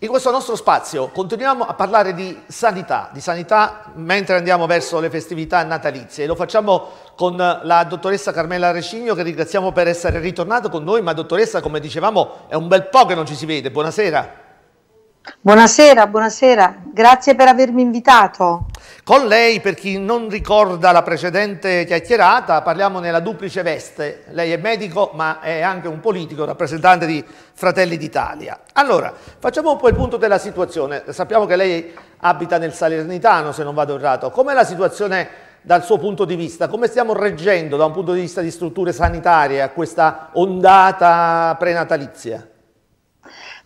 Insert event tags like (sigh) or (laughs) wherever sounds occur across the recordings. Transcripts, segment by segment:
In questo nostro spazio continuiamo a parlare di sanità, di sanità mentre andiamo verso le festività natalizie. Lo facciamo con la dottoressa Carmela Recigno che ringraziamo per essere ritornata con noi, ma dottoressa come dicevamo è un bel po' che non ci si vede. Buonasera. Buonasera, buonasera, grazie per avermi invitato. Con lei, per chi non ricorda la precedente chiacchierata, parliamo nella duplice veste. Lei è medico, ma è anche un politico, rappresentante di Fratelli d'Italia. Allora, facciamo un po' il punto della situazione. Sappiamo che lei abita nel Salernitano, se non vado errato. Com'è la situazione dal suo punto di vista? Come stiamo reggendo da un punto di vista di strutture sanitarie a questa ondata prenatalizia?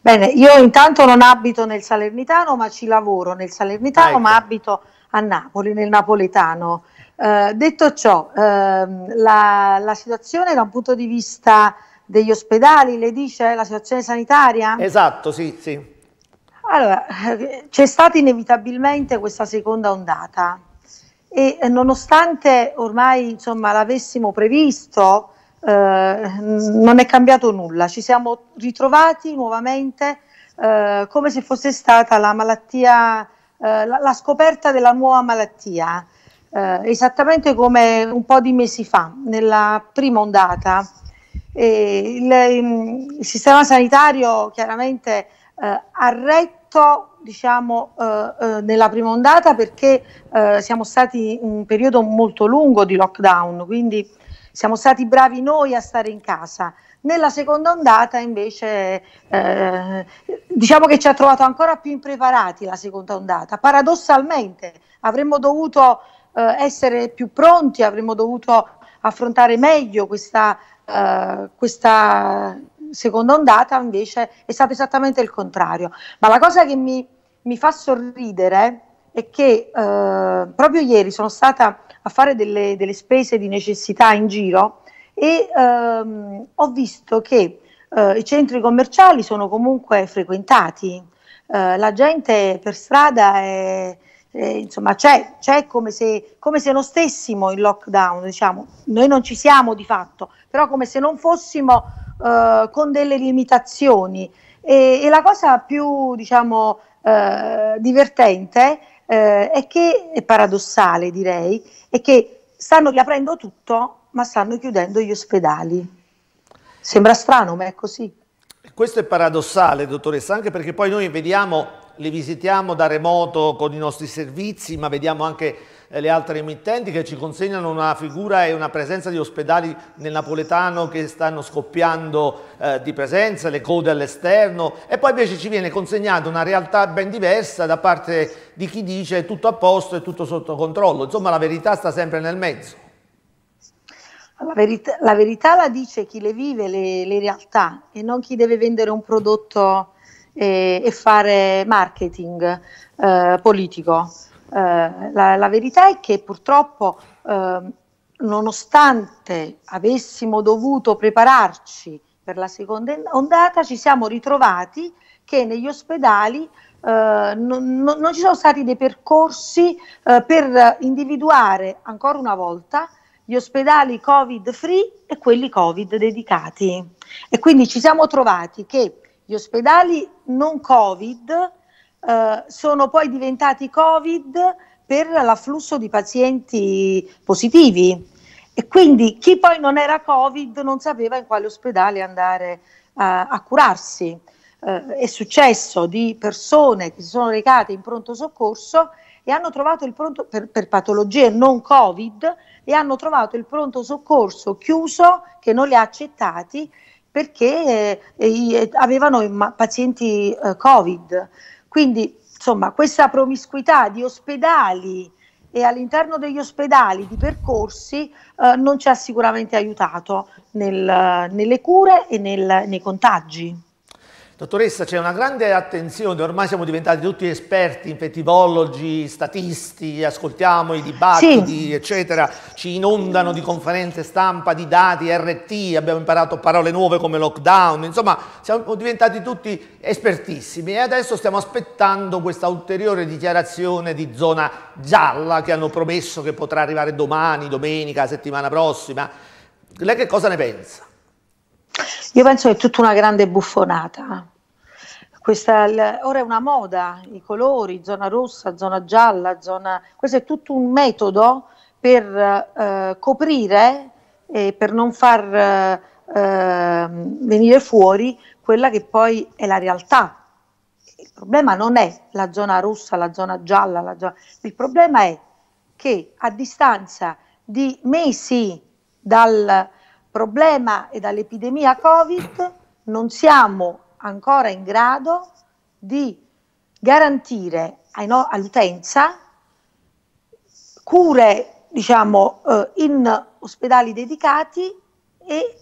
Bene, io intanto non abito nel Salernitano, ma ci lavoro nel Salernitano, ah, ecco. ma abito a Napoli, nel napoletano. Eh, detto ciò, ehm, la, la, situazione da un punto di vista degli ospedali, le dice eh, la situazione sanitaria? Esatto, sì, sì. Allora, eh, c'è stata inevitabilmente questa seconda ondata e eh, nonostante ormai l'avessimo previsto, eh, non è cambiato nulla, ci siamo ritrovati nuovamente eh, come se fosse stata la malattia, eh, la, la scoperta della nuova malattia. Eh, esattamente come un po' di mesi fa, nella prima ondata. Eh, il, il, sistema sanitario chiaramente eh, ha retto diciamo, nella prima ondata perché siamo stati in un periodo molto lungo di lockdown, quindi siamo stati bravi noi a stare in casa. Nella seconda ondata invece eh, diciamo che ci ha trovato ancora più impreparati la seconda ondata, paradossalmente avremmo dovuto eh, essere più pronti, avremmo dovuto affrontare meglio questa, eh, questa seconda ondata, invece è stato esattamente il contrario. Ma la cosa che mi, mi fa sorridere è che eh, proprio ieri sono stata a fare delle, delle spese di necessità in giro e ehm, ho visto che eh, i centri commerciali sono comunque frequentati, eh, la gente per strada è, è, insomma, c'è, c'è come, se, come se non stessimo in lockdown, diciamo. noi non ci siamo di fatto, però come se non fossimo eh, con delle limitazioni. E, e, la cosa più diciamo, eh, divertente eh, è che è paradossale direi, è che stanno riaprendo tutto ma stanno chiudendo gli ospedali. Sembra strano ma è così. Questo è paradossale, dottoressa, anche perché poi noi vediamo li visitiamo da remoto con i nostri servizi, ma vediamo anche eh, le altre emittenti che ci consegnano una figura e una presenza di ospedali nel napoletano che stanno scoppiando eh, di presenza, le code all'esterno e poi invece ci viene consegnata una realtà ben diversa da parte di chi dice tutto a posto e tutto sotto controllo. Insomma la verità sta sempre nel mezzo. La verità, la, verità la dice chi le vive le, le realtà e non chi deve vendere un prodotto e, e fare marketing eh, politico. Eh, la, la, verità è che purtroppo, eh, nonostante avessimo dovuto prepararci per la seconda ondata, ci siamo ritrovati che negli ospedali Uh, non, non, ci sono stati dei percorsi uh, per individuare ancora una volta gli ospedali covid free e quelli covid dedicati e quindi ci siamo trovati che gli ospedali non Covid eh, sono poi diventati Covid per l'afflusso di pazienti positivi e quindi chi poi non era Covid non sapeva in quale ospedale andare a, eh, a curarsi. Eh, è successo di persone che si sono recate in pronto soccorso e hanno trovato il pronto per, per, patologie non Covid e hanno trovato il pronto soccorso chiuso che non li ha accettati perché eh, eh, avevano pazienti eh, Covid. Quindi, insomma, questa promiscuità di ospedali e all'interno degli ospedali di percorsi eh, non ci ha sicuramente aiutato nel, nelle cure e nel, nei contagi. Dottoressa, c'è una grande attenzione, ormai siamo diventati tutti esperti, infettivologi, statisti, ascoltiamo i dibattiti, sì. eccetera, ci inondano di conferenze stampa, di dati, RT, abbiamo imparato parole nuove come lockdown, insomma siamo diventati tutti espertissimi e adesso stiamo aspettando questa ulteriore dichiarazione di zona gialla che hanno promesso che potrà arrivare domani, domenica, settimana prossima. Lei che cosa ne pensa? Io penso che è tutta una grande buffonata. Questa, ora è una moda, i colori, zona rossa, zona gialla, zona... Questo è tutto un metodo per eh, coprire e per non far eh, ehm, venire fuori quella che poi è la realtà. Il problema non è la zona rossa, la zona gialla, la zona... il problema è che a distanza di mesi dal problema e dall'epidemia Covid non siamo ancora in grado di garantire no- all'utenza cure diciamo, eh, in ospedali dedicati e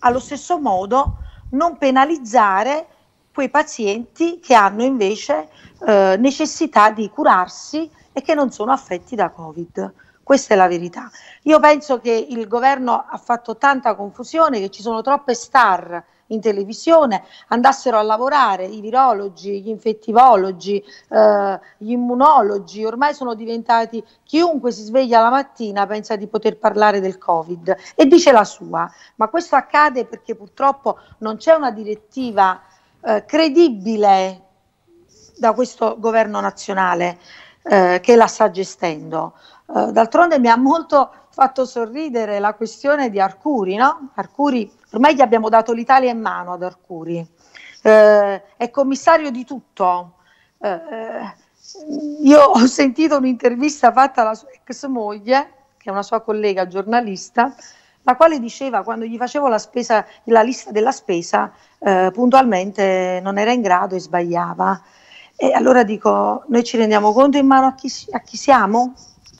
allo stesso modo non penalizzare quei pazienti che hanno invece eh, necessità di curarsi e che non sono affetti da Covid. Questa è la verità. Io penso che il governo ha fatto tanta confusione, che ci sono troppe star in televisione, andassero a lavorare i virologi, gli infettivologi, eh, gli immunologi, ormai sono diventati chiunque si sveglia la mattina pensa di poter parlare del Covid e dice la sua, ma questo accade perché purtroppo non c'è una direttiva eh, credibile da questo governo nazionale eh, che la sta gestendo. Eh, d'altronde mi ha molto fatto sorridere la questione di Arcuri, no? Arcuri, ormai gli abbiamo dato l'Italia in mano ad Arcuri, eh, è commissario di tutto. Eh, eh, io ho sentito un'intervista fatta alla sua ex moglie, che è una sua collega giornalista, la quale diceva quando gli facevo la, spesa, la lista della spesa, eh, puntualmente non era in grado e sbagliava. E allora dico, noi ci rendiamo conto in mano a chi, a chi siamo?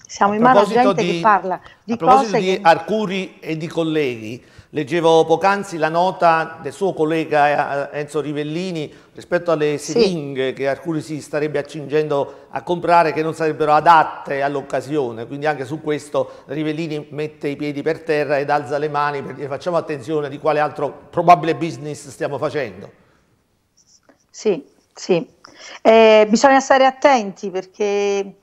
Siamo a in mano a gente di, che parla di a cose di che... Arcuri e di colleghi, leggevo poc'anzi la nota del suo collega eh, Enzo Rivellini rispetto alle siringhe sì. che Arcuri si starebbe accingendo a comprare che non sarebbero adatte all'occasione, quindi anche su questo Rivellini mette i piedi per terra ed alza le mani per dire facciamo attenzione di quale altro probabile business stiamo facendo. Sì, sì, eh, bisogna stare attenti perché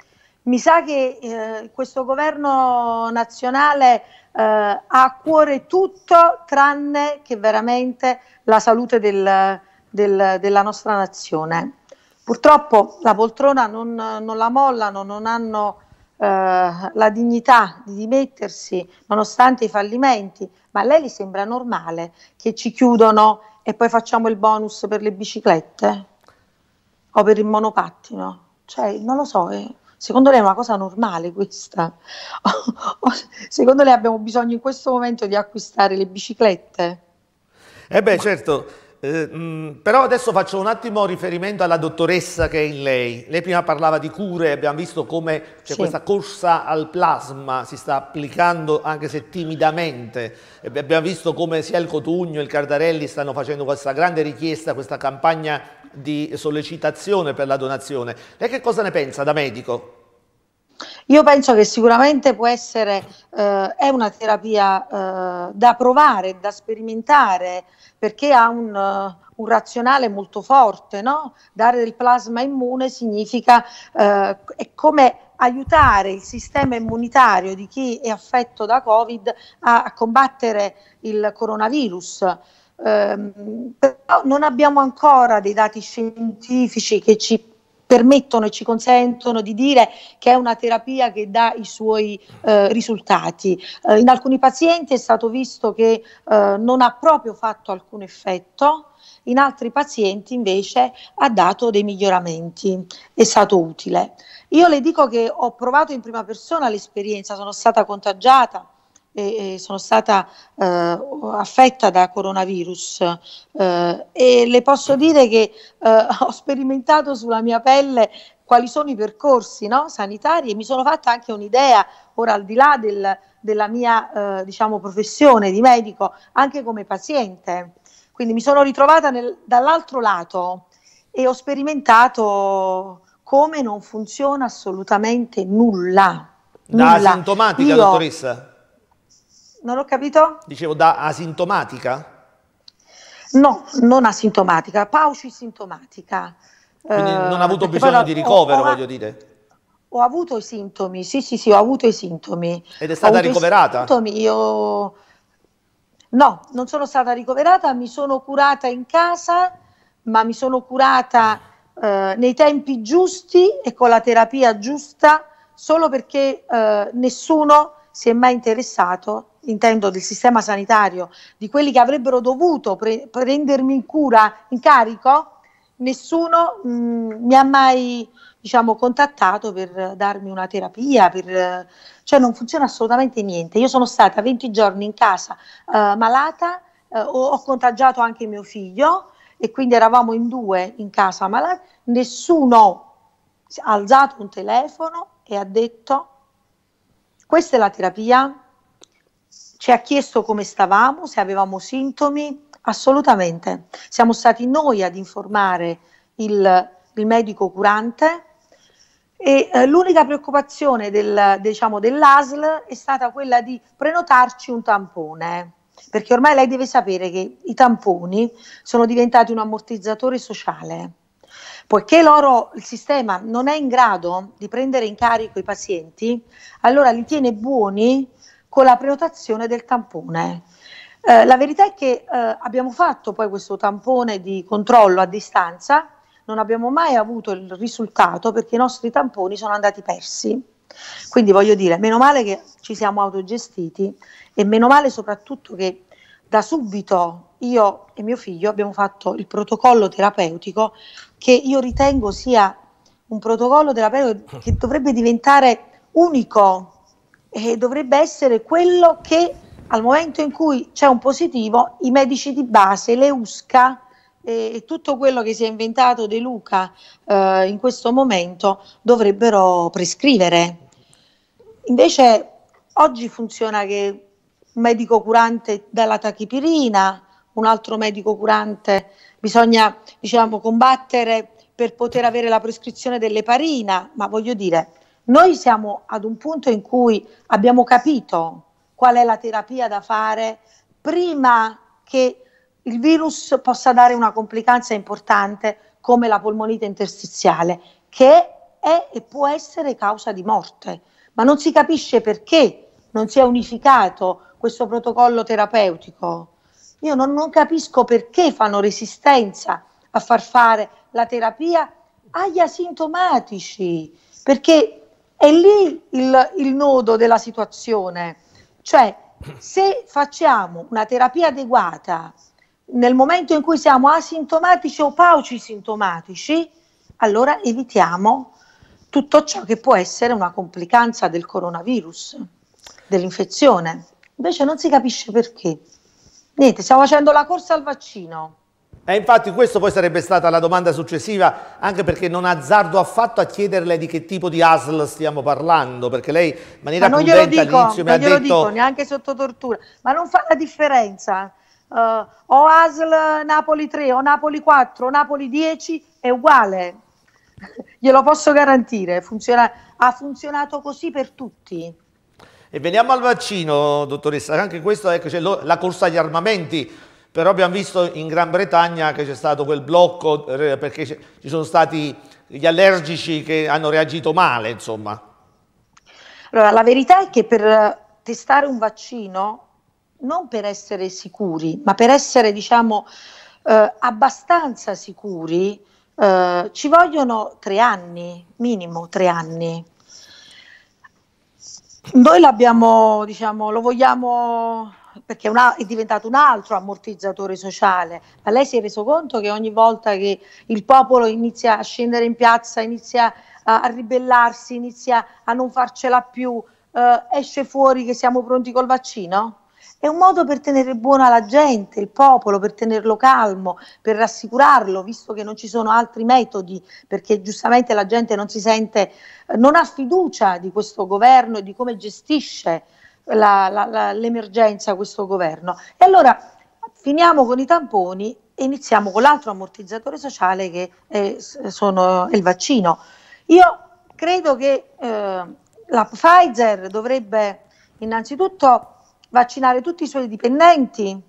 mi sa che eh, questo governo nazionale eh, ha a cuore tutto tranne che veramente la salute del, del, della nostra nazione. Purtroppo la poltrona non, non la mollano, non hanno eh, la dignità di dimettersi nonostante i fallimenti, ma a lei gli sembra normale che ci chiudono e poi facciamo il bonus per le biciclette? o per il monopattino. Cioè, non lo so, eh. secondo lei è una cosa normale questa? (laughs) secondo lei abbiamo bisogno in questo momento di acquistare le biciclette? Eh beh, certo. Eh, mh, mm, però adesso faccio un attimo riferimento alla dottoressa che è in lei. Lei prima parlava di cure, abbiamo visto come cioè, sì. questa corsa al plasma si sta applicando anche se timidamente. E abbiamo visto come sia il Cotugno e il Cardarelli stanno facendo questa grande richiesta, questa campagna di sollecitazione per la donazione. Lei che cosa ne pensa da medico? Io penso che sicuramente può essere, eh, è una terapia eh, da provare, da sperimentare, perché ha un, uh, un razionale molto forte, no? Dare del plasma immune significa, eh, è come aiutare il sistema immunitario di chi è affetto da Covid a, a combattere il coronavirus. Ehm, però non abbiamo ancora dei dati scientifici che ci permettono e ci consentono di dire che è una terapia che dà i suoi eh, risultati. Eh, in alcuni pazienti è stato visto che eh, non ha proprio fatto alcun effetto, in altri pazienti invece ha dato dei miglioramenti, è stato utile. Io le dico che ho provato in prima persona l'esperienza, sono stata contagiata e, e sono stata eh, affetta da coronavirus eh, e le posso mm-hmm. dire che eh, (laughs) ho sperimentato sulla mia pelle quali sono i percorsi no, sanitari e mi sono fatta anche un'idea, ora al di là del, della mia eh, diciamo, professione di medico, anche come paziente. Quindi mi sono ritrovata nel, dall'altro lato e ho sperimentato come non funziona assolutamente nulla. Da nulla. asintomatica, dottoressa? Non ho capito? Dicevo, da asintomatica? No, non asintomatica, pauci sintomatica. Quindi non eh, ha avuto bisogno ho, di ricovero, ho, ho, voglio dire. Ho avuto i sintomi, sì, sì, sì, ho avuto i sintomi. Ed è stata ricoverata? Sintomi, io... No, non sono stata ricoverata, mi sono curata in casa, ma mi sono curata eh, nei tempi giusti e con la terapia giusta, solo perché eh, nessuno si è mai interessato, intendo del sistema sanitario, di quelli che avrebbero dovuto pre- prendermi in cura, in carico, nessuno mh, mm, mi ha mai diciamo, contattato per darmi una terapia, per, cioè non funziona assolutamente niente. Io sono stata 20 giorni in casa eh, malata, eh, ho, ho contagiato anche mio figlio e quindi eravamo in due in casa malati, nessuno ha alzato un telefono e ha detto questa è la terapia? Ci ha chiesto come stavamo, se avevamo sintomi? Assolutamente. Siamo stati noi ad informare il, il medico curante e eh, l'unica preoccupazione del, diciamo, dell'ASL è stata quella di prenotarci un tampone perché ormai lei deve sapere che i tamponi sono diventati un ammortizzatore sociale Poiché loro, il sistema non è in grado di prendere in carico i pazienti, allora li tiene buoni con la prenotazione del tampone. Eh, la verità è che eh, abbiamo fatto poi questo tampone di controllo a distanza, non abbiamo mai avuto il risultato perché i nostri tamponi sono andati persi. Quindi voglio dire, meno male che ci siamo autogestiti e meno male soprattutto che da subito io e mio figlio abbiamo fatto il protocollo terapeutico che io ritengo sia un protocollo della terapeutico che dovrebbe diventare unico e dovrebbe essere quello che al momento in cui c'è un positivo i medici di base, le USCA e tutto quello che si è inventato De Luca eh, in questo momento dovrebbero prescrivere. Invece oggi funziona che un medico curante dà la tachipirina, un altro medico curante bisogna diciamo, combattere per poter avere la prescrizione dell'eparina, ma voglio dire, noi siamo ad un punto in cui abbiamo capito qual è la terapia da fare prima che il virus possa dare una complicanza importante come la polmonite interstiziale, che è e può essere causa di morte, ma non si capisce perché non si è unificato questo protocollo terapeutico io non, non capisco perché fanno resistenza a far fare la terapia agli asintomatici, perché è lì il, il nodo della situazione. Cioè, se facciamo una terapia adeguata nel momento in cui siamo asintomatici o paucisintomatici, allora evitiamo tutto ciò che può essere una complicanza del coronavirus, dell'infezione. Invece non si capisce perché. Niente, stiamo facendo la corsa al vaccino. E infatti questa poi sarebbe stata la domanda successiva, anche perché non azzardo affatto a chiederle di che tipo di ASL stiamo parlando, perché lei in maniera Ma prudente all'inizio mi ha detto... Non glielo dico, neanche sotto tortura. Ma non fa la differenza. Uh, o ASL Napoli 3, o Napoli 4, o Napoli 10, è uguale. (laughs) Glielo posso garantire, funziona, ha funzionato così per tutti. E veniamo al vaccino, dottoressa, anche questo ecco, c'è la corsa agli armamenti, però abbiamo visto in Gran Bretagna che c'è stato quel blocco eh, perché ci sono stati gli allergici che hanno reagito male, insomma. Allora, la verità è che per testare un vaccino, non per essere sicuri, ma per essere, diciamo, eh, abbastanza sicuri, eh, ci vogliono tre anni, minimo tre anni. Noi l'abbiamo, diciamo, lo vogliamo perché una, è diventato un altro ammortizzatore sociale, ma lei si è reso conto che ogni volta che il popolo inizia a scendere in piazza, inizia a, a ribellarsi, inizia a non farcela più, eh, esce fuori che siamo pronti col vaccino? È un modo per tenere buona la gente, il popolo, per tenerlo calmo, per rassicurarlo, visto che non ci sono altri metodi, perché giustamente la gente non si sente, eh, non ha fiducia di questo governo e di come gestisce la, la, la, l'emergenza questo governo. E allora finiamo con i tamponi e iniziamo con l'altro ammortizzatore sociale che è, eh, sono, è il vaccino. Io credo che eh, la Pfizer dovrebbe innanzitutto vaccinare tutti i suoi dipendenti,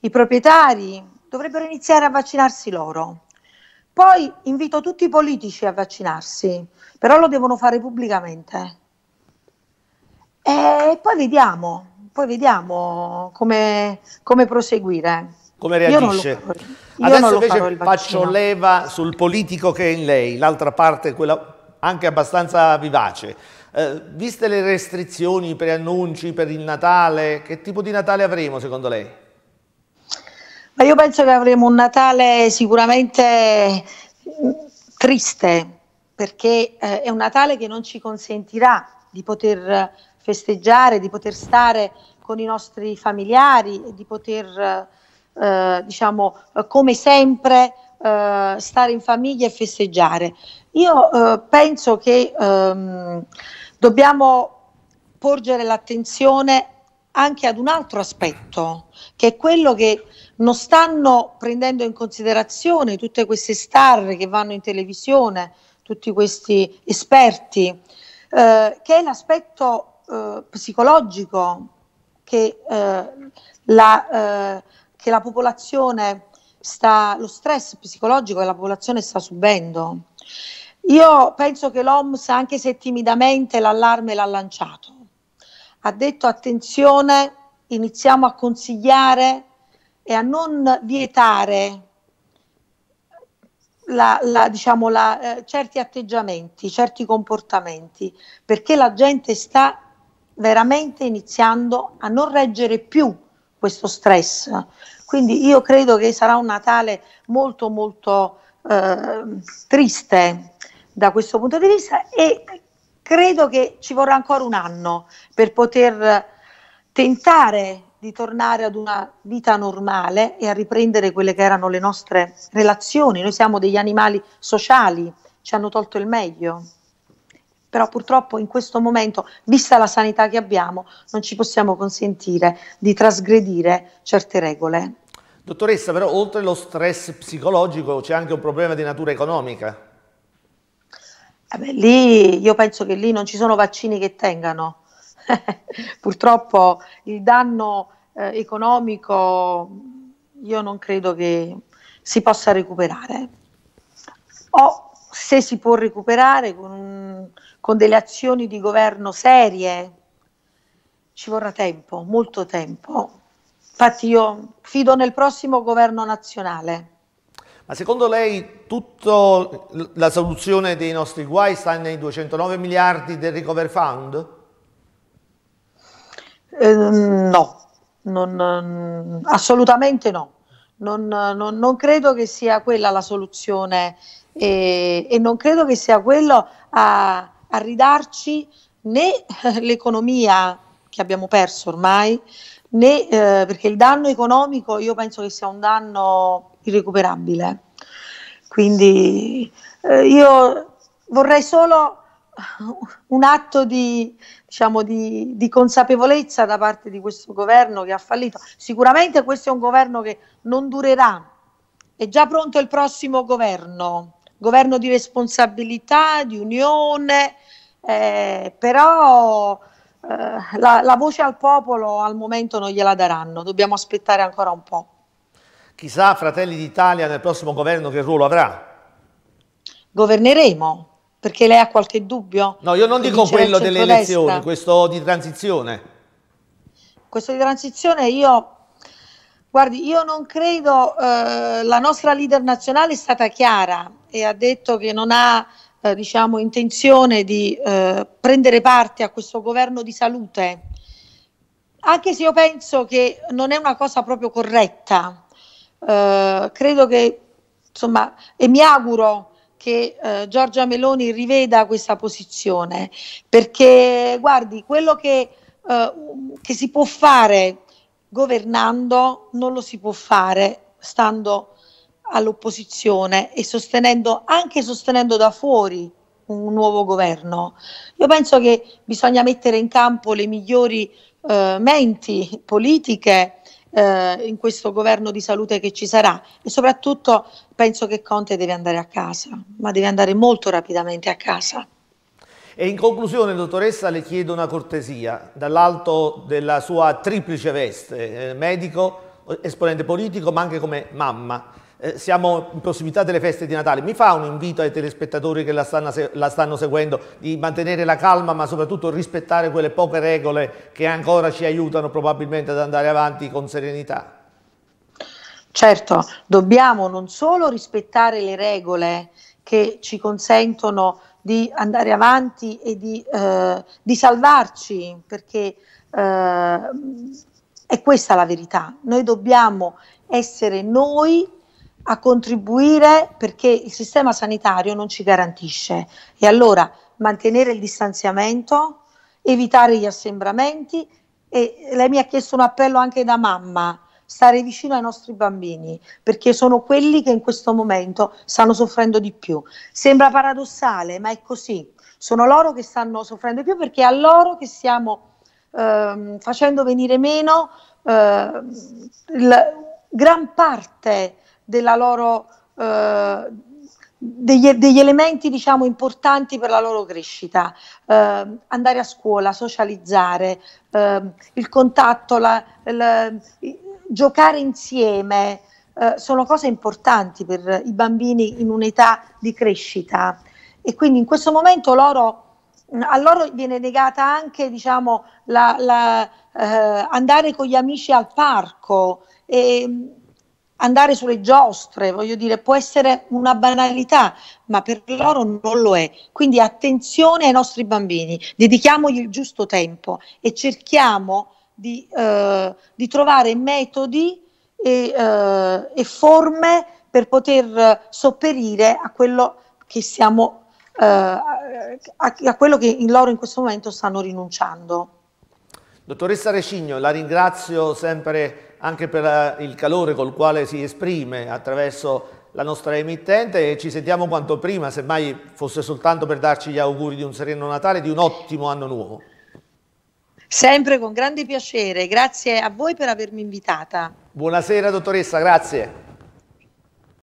i proprietari, dovrebbero iniziare a vaccinarsi loro. Poi invito tutti i politici a vaccinarsi, però lo devono fare pubblicamente. E poi vediamo, poi vediamo come, come proseguire. Come reagisce? Adesso invece faccio leva sul politico che è in lei, l'altra parte, quella anche abbastanza vivace. Eh, viste le restrizioni i preannunci per il Natale, che tipo di Natale avremo secondo lei? Ma io penso che avremo un Natale sicuramente mm, triste, perché eh, è un Natale che non ci consentirà di poter festeggiare, di poter stare con i nostri familiari, di poter, eh, eh diciamo, come sempre, eh, stare in famiglia e festeggiare. Io eh, penso che ehm, dobbiamo porgere l'attenzione anche ad un altro aspetto, che è quello che non stanno prendendo in considerazione tutte queste star che vanno in televisione, tutti questi esperti, eh, che è l'aspetto eh, psicologico che, eh, la, eh, che la popolazione sta, lo stress psicologico che la popolazione sta subendo. Io penso che l'OMS, anche se timidamente, l'allarme l'ha lanciato. Ha detto attenzione, iniziamo a consigliare e a non vietare la, la, diciamo, la, eh, certi atteggiamenti, certi comportamenti, perché la gente sta veramente iniziando a non reggere più questo stress. Quindi io credo che sarà un Natale molto molto eh, triste da questo punto di vista e credo che ci vorrà ancora un anno per poter tentare di tornare ad una vita normale e a riprendere quelle che erano le nostre relazioni. Noi siamo degli animali sociali, ci hanno tolto il meglio. Però purtroppo in questo momento, vista la sanità che abbiamo, non ci possiamo consentire di trasgredire certe regole. Dottoressa, però oltre allo stress psicologico c'è anche un problema di natura economica. Eh lì io penso che lì non ci sono vaccini che tengano. (laughs) Purtroppo il danno eh, economico io non credo che si possa recuperare. O se si può recuperare con, con delle azioni di governo serie, ci vorrà tempo, molto tempo. Infatti io fido nel prossimo governo nazionale ma secondo lei tutta la soluzione dei nostri guai sta nei 209 miliardi del Recover Fund? Eh, no, non, assolutamente no. Non, non, non, credo che sia quella la soluzione e, e non credo che sia quello a, a ridarci né (laughs) l'economia che abbiamo perso ormai, né eh, perché il danno economico io penso che sia un danno irrecuperabile. Quindi eh, io vorrei solo un atto di, diciamo, di, di, consapevolezza da parte di questo governo che ha fallito. Sicuramente questo è un governo che non durerà, è già pronto il prossimo governo, governo di responsabilità, di unione, eh, però eh, la, la voce al popolo al momento non gliela daranno, dobbiamo aspettare ancora un po'. Chissà Fratelli d'Italia nel prossimo governo che ruolo avrà? Governeremo, perché lei ha qualche dubbio? No, io non dico quello delle elezioni, questo di transizione. Questo di transizione io Guardi, io non credo, eh, la nostra leader nazionale è stata chiara e ha detto che non ha eh, diciamo, intenzione di eh, prendere parte a questo governo di salute, anche se io penso che non è una cosa proprio corretta, eh, credo che, insomma, e mi auguro che eh, Giorgia Meloni riveda questa posizione, perché guardi, quello che, eh, che si può fare governando non lo si può fare stando all'opposizione e sostenendo, anche sostenendo da fuori un nuovo governo. Io penso che bisogna mettere in campo le migliori eh, menti politiche eh, in questo governo di salute che ci sarà e soprattutto penso che Conte deve andare a casa, ma deve andare molto rapidamente a casa. E in conclusione, dottoressa, le chiedo una cortesia, dall'alto della sua triplice veste, eh, medico, esponente politico, ma anche come mamma eh, siamo in prossimità delle feste di Natale, mi fa un invito ai telespettatori che la stanno, la stanno seguendo di mantenere la calma ma soprattutto rispettare quelle poche regole che ancora ci aiutano probabilmente ad andare avanti con serenità? Certo, dobbiamo non solo rispettare le regole che ci consentono di andare avanti e di, eh, di salvarci, perché eh, è questa la verità. Noi dobbiamo essere noi a contribuire perché il sistema sanitario non ci garantisce. E allora mantenere il distanziamento, evitare gli assembramenti e lei mi ha chiesto un appello anche da mamma, stare vicino ai nostri bambini, perché sono quelli che in questo momento stanno soffrendo di più. Sembra paradossale, ma è così. Sono loro che stanno soffrendo di più perché è a loro che stiamo ehm, facendo venire meno eh, il, gran parte della loro, eh, degli, degli, elementi diciamo, importanti per la loro crescita, eh, andare a scuola, socializzare, eh, il contatto, la, la, giocare insieme, eh, sono cose importanti per i bambini in un'età di crescita e quindi in questo momento loro a loro viene negata anche diciamo, la, la, eh, andare con gli amici al parco. E, andare sulle giostre, voglio dire, può essere una banalità, ma per loro non lo è. Quindi attenzione ai nostri bambini, dedichiamogli il giusto tempo e cerchiamo di, eh, di trovare metodi e, eh, e, forme per poter sopperire a quello che siamo eh, a, a quello che in loro in questo momento stanno rinunciando. Dottoressa Recigno, la ringrazio sempre anche per eh, il calore col quale si esprime attraverso la nostra emittente e ci sentiamo quanto prima, semmai fosse soltanto per darci gli auguri di un sereno Natale, e di un ottimo anno nuovo. Sempre con grande piacere, grazie a voi per avermi invitata. Buonasera dottoressa, grazie.